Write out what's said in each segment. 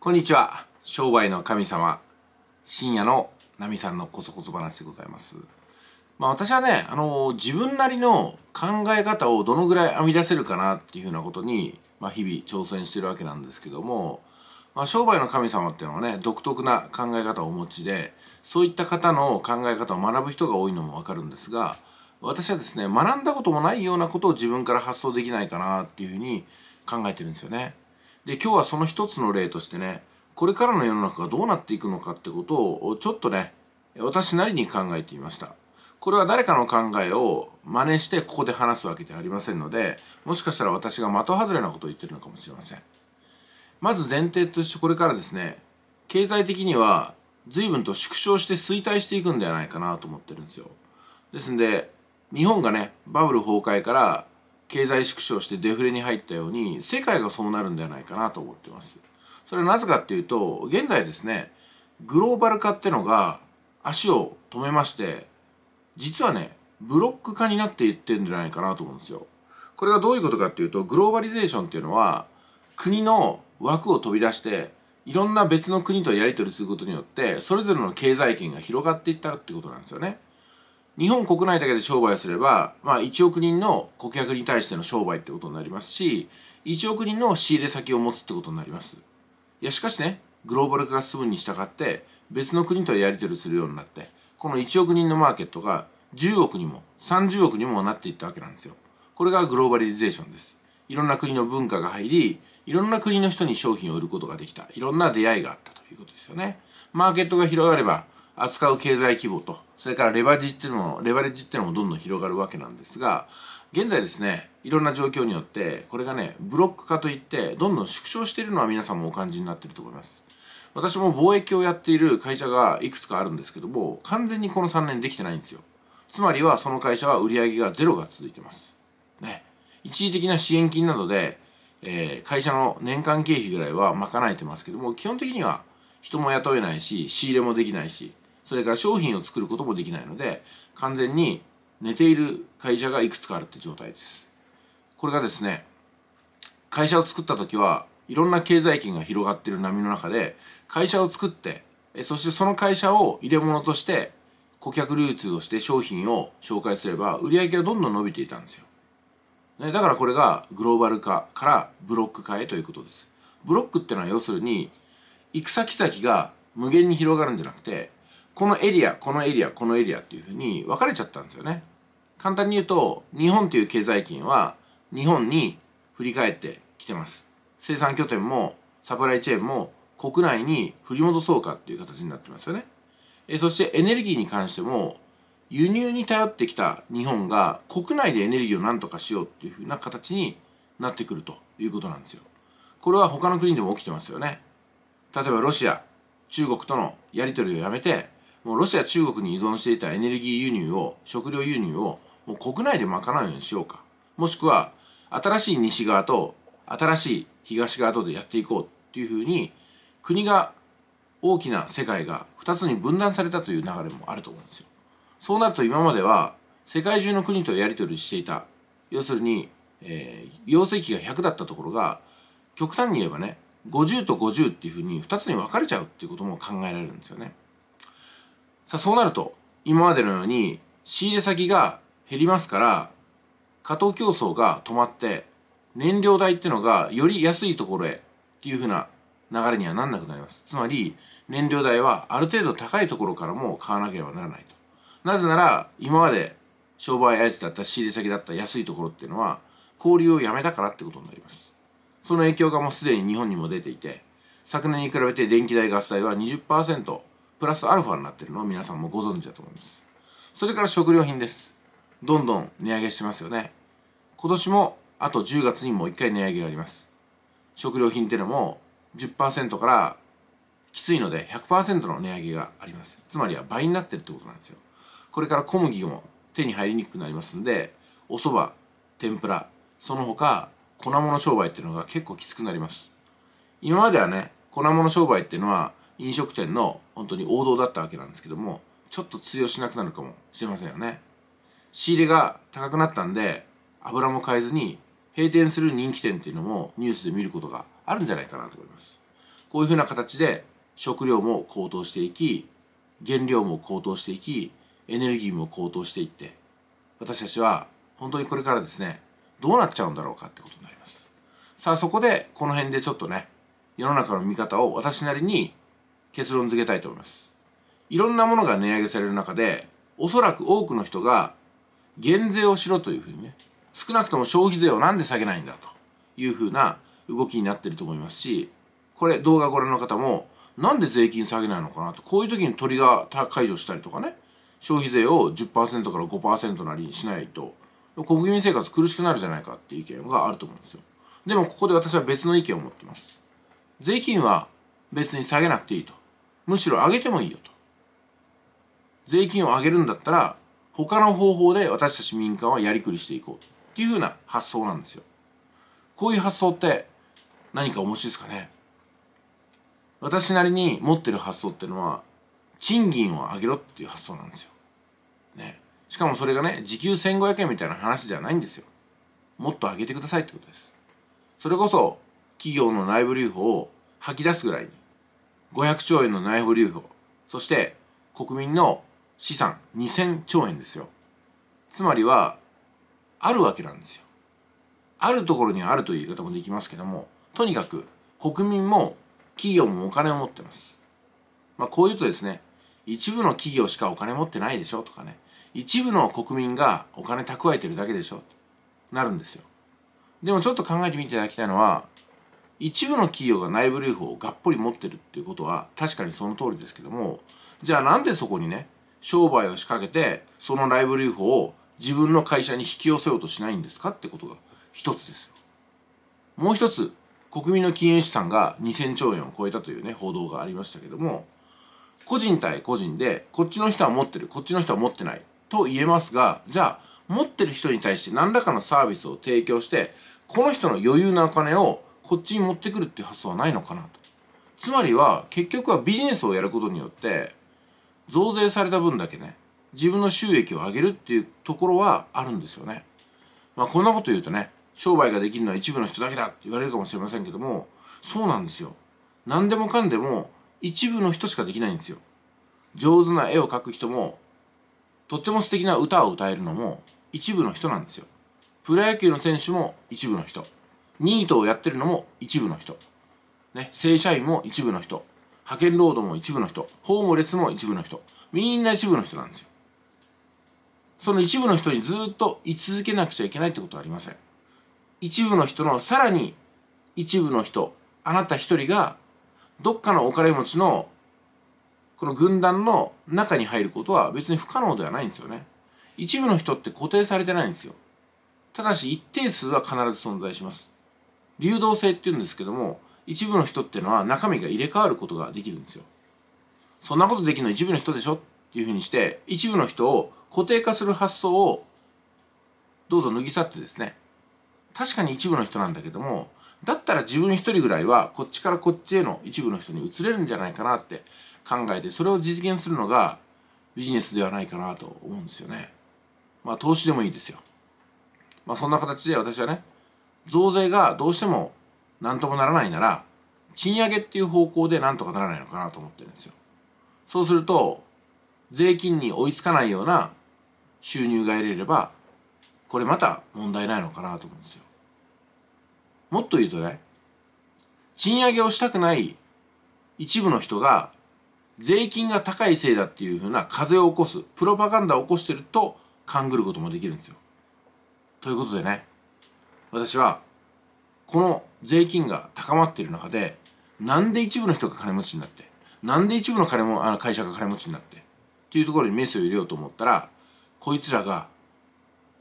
こんにちは商売の神様深夜のナミさんのコソコソ話でございますまあ私はねあの自分なりの考え方をどのぐらい編み出せるかなっていうふうなことに、まあ、日々挑戦してるわけなんですけども、まあ、商売の神様っていうのはね独特な考え方をお持ちでそういった方の考え方を学ぶ人が多いのもわかるんですが私はですね学んだこともないようなことを自分から発想できないかなっていうふうに考えてるんですよね。で今日はその一つの例としてねこれからの世の中がどうなっていくのかってことをちょっとね私なりに考えてみましたこれは誰かの考えを真似してここで話すわけではありませんのでもしかしたら私が的外れなことを言ってるのかもしれませんまず前提としてこれからですね経済的には随分と縮小して衰退していくんではないかなと思ってるんですよですんで日本がねバブル崩壊から経済縮小してデフレに入ったように世界がそうなるんではないかなと思ってます。それはなぜかっていうと現在ですねグローバル化ってのが足を止めまして実はねブロック化になっていってるんじゃないかなと思うんですよ。これがどういうことかっていうとグローバリゼーションっていうのは国の枠を飛び出していろんな別の国とやり取りすることによってそれぞれの経済圏が広がっていったってことなんですよね。日本国内だけで商売をすれば、まあ、1億人の顧客に対しての商売ってことになりますし1億人の仕入れ先を持つってことになりますいやしかしねグローバル化が進むに従って別の国とやり取りするようになってこの1億人のマーケットが10億にも30億にもなっていったわけなんですよこれがグローバリゼーションですいろんな国の文化が入りいろんな国の人に商品を売ることができたいろんな出会いがあったということですよねマーケットが広がれば扱う経済規模とそれからレバレッジっていうのもレバレッジっていうのもどんどん広がるわけなんですが現在ですねいろんな状況によってこれがねブロック化といってどんどん縮小しているのは皆さんもお感じになっていると思います私も貿易をやっている会社がいくつかあるんですけども完全にこの3年できてないんですよつまりはその会社は売上がゼロが続いてますね一時的な支援金などで、えー、会社の年間経費ぐらいは賄えてますけども基本的には人も雇えないし仕入れもできないしそれから商品を作ることもできないので完全に寝ている会社がいくつかあるって状態ですこれがですね会社を作った時はいろんな経済圏が広がってる波の中で会社を作ってそしてその会社を入れ物として顧客流通をして商品を紹介すれば売り上げがどんどん伸びていたんですよ、ね、だからこれがグローバル化からブロック化へということですブロックってのは要するに行く先々が無限に広がるんじゃなくてこのエリア、このエリア、このエリアっていうふうに分かれちゃったんですよね。簡単に言うと、日本という経済圏は日本に振り返ってきてます。生産拠点もサプライチェーンも国内に振り戻そうかっていう形になってますよね。えそしてエネルギーに関しても輸入に頼ってきた日本が国内でエネルギーをなんとかしようっていうふうな形になってくるということなんですよ。これは他の国でも起きてますよね。例えばロシア、中国とのやり取りをやめてもうロシア、中国に依存していたエネルギー輸入を、食料輸入をもう国内で賄うようにしようか。もしくは、新しい西側と新しい東側とでやっていこうっていうふうに、国が、大きな世界が二つに分断されたという流れもあると思うんですよ。そうなると今までは、世界中の国とやり取りしていた。要するに、えー、容積が100だったところが、極端に言えばね、50と50っていうふうに二つに分かれちゃうっていうことも考えられるんですよね。さあそうなると今までのように仕入れ先が減りますから過当競争が止まって燃料代ってのがより安いところへっていう風な流れにはなんなくなりますつまり燃料代はある程度高いところからも買わなければならないとなぜなら今まで商売相手だった仕入れ先だった安いところっていうのは交流をやめたからってことになりますその影響がもうすでに日本にも出ていて昨年に比べて電気代ガス代は20%プラスアルファになってるのを皆さんもご存知だと思います。それから食料品です。どんどん値上げしてますよね。今年もあと10月にもう回値上げがあります。食料品っていうのも10%からきついので100%の値上げがあります。つまりは倍になってるってことなんですよ。これから小麦も手に入りにくくなりますんで、お蕎麦、天ぷら、その他粉物商売っていうのが結構きつくなります。今まではね、粉物商売っていうのは飲食店の本当に王道だったわけなんですけどもちょっと通用しなくなるかもしれませんよね仕入れが高くなったんで油も変えずに閉店する人気店っていうのもニュースで見ることがあるんじゃないかなと思いますこういうふうな形で食料も高騰していき原料も高騰していきエネルギーも高騰していって私たちは本当にこれからですねどうなっちゃうんだろうかってことになりますさあそこでこの辺でちょっとね世の中の見方を私なりに結論付けたいと思います。いろんなものが値上げされる中で、おそらく多くの人が減税をしろというふうにね、少なくとも消費税をなんで下げないんだというふうな動きになってると思いますし、これ動画ご覧の方も、なんで税金下げないのかなと、こういう時にトリガー解除したりとかね、消費税を10%から5%なりにしないと、国民生活苦しくなるじゃないかっていう意見があると思うんですよ。でもここで私は別の意見を持ってます。税金は別に下げなくていいと。むしろ上げてもいいよと。税金を上げるんだったら、他の方法で私たち民間はやりくりしていこうっていうふうな発想なんですよ。こういう発想って何か面白いですかね私なりに持ってる発想っていうのは、賃金を上げろっていう発想なんですよ。ね。しかもそれがね、時給1500円みたいな話じゃないんですよ。もっと上げてくださいってことです。それこそ、企業の内部留保を吐き出すぐらいに500兆円の内部留保そして国民の資産2000兆円ですよつまりはあるわけなんですよあるところにあるという言い方もできますけどもとにかく国民も企業もお金を持ってます、まあ、こういうとですね一部の企業しかお金持ってないでしょとかね一部の国民がお金蓄えてるだけでしょなるんですよでもちょっと考えてみていただきたいのは一部の企業が内部留保をがっぽり持ってるっていうことは確かにその通りですけどもじゃあなんでそこにね商売を仕掛けてその内部留保を自分の会社に引き寄せようとしないんですかってことが一つですよ。もう一つ国民の金融資産が2000兆円を超えたというね報道がありましたけども個人対個人でこっちの人は持ってるこっちの人は持ってないと言えますがじゃあ持ってる人に対して何らかのサービスを提供してこの人の余裕なお金をこっちに持ってくるっていう発想はないのかなとつまりは結局はビジネスをやることによって増税された分だけね自分の収益を上げるっていうところはあるんですよねまあこんなこと言うとね商売ができるのは一部の人だけだって言われるかもしれませんけどもそうなんですよ何でもかんでも一部の人しかできないんですよ上手な絵を描く人もとっても素敵な歌を歌えるのも一部の人なんですよプロ野球の選手も一部の人ニートをやってるのも一部の人。ね、正社員も一部の人。派遣労働も一部の人。ホームレスも一部の人。みんな一部の人なんですよ。その一部の人にずっと居続けなくちゃいけないってことはありません。一部の人のさらに一部の人、あなた一人がどっかのお金持ちのこの軍団の中に入ることは別に不可能ではないんですよね。一部の人って固定されてないんですよ。ただし一定数は必ず存在します。流動性っていうんですけども一部の人っていうのは中身が入れ替わることができるんですよそんなことできるの一部の人でしょっていうふうにして一部の人を固定化する発想をどうぞ脱ぎ去ってですね確かに一部の人なんだけどもだったら自分一人ぐらいはこっちからこっちへの一部の人に移れるんじゃないかなって考えてそれを実現するのがビジネスではないかなと思うんですよね。まあ投資でもいいですよ。まあそんな形で私はね増税がどうしても何ともならないなら賃上げっていう方向で何とかならないのかなと思ってるんですよ。そうすると税金に追いつかないような収入が得れればこれまた問題ないのかなと思うんですよ。もっと言うとね賃上げをしたくない一部の人が税金が高いせいだっていうふうな風を起こすプロパガンダを起こしてると勘ぐることもできるんですよ。ということでね私はこの税金が高まっている中でなんで一部の人が金持ちになってなんで一部の金もあの会社が金持ちになってっていうところにメスを入れようと思ったらこいつらが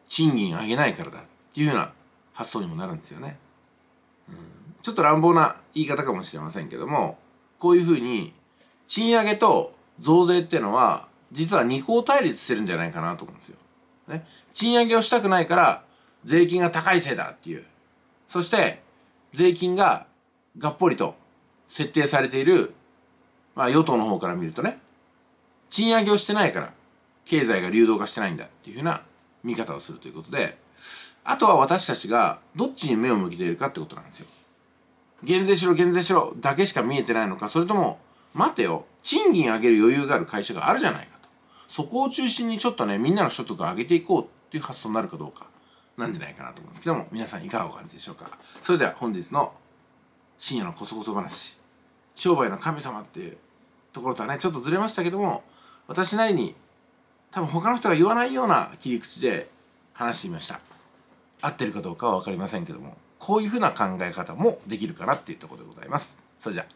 賃金上げないからだっていうような発想にもなるんですよね。うん、ちょっと乱暴な言い方かもしれませんけどもこういうふうに賃上げと増税っていうのは実は二項対立してるんじゃないかなと思うんですよ。ね、賃上げをしたくないから税金が高いせいだっていうそして税金ががっぽりと設定されている、まあ、与党の方から見るとね賃上げをしてないから経済が流動化してないんだっていうふうな見方をするということであとは私たちがどっちに目を向けているかってことなんですよ。減税しろ減税しろだけしか見えてないのかそれとも待てよ賃金上げる余裕がある会社があるじゃないかとそこを中心にちょっとねみんなの所得を上げていこうっていう発想になるかどうかなんじゃないかなと思うんですけども皆さんいかがお感じでしょうかそれでは本日の深夜のこそこそ話商売の神様っていうところとはねちょっとずれましたけども私なりに多分他の人が言わないような切り口で話してみました合ってるかどうかは分かりませんけどもこういうふうな考え方もできるかなっていうところでございますそれじゃあ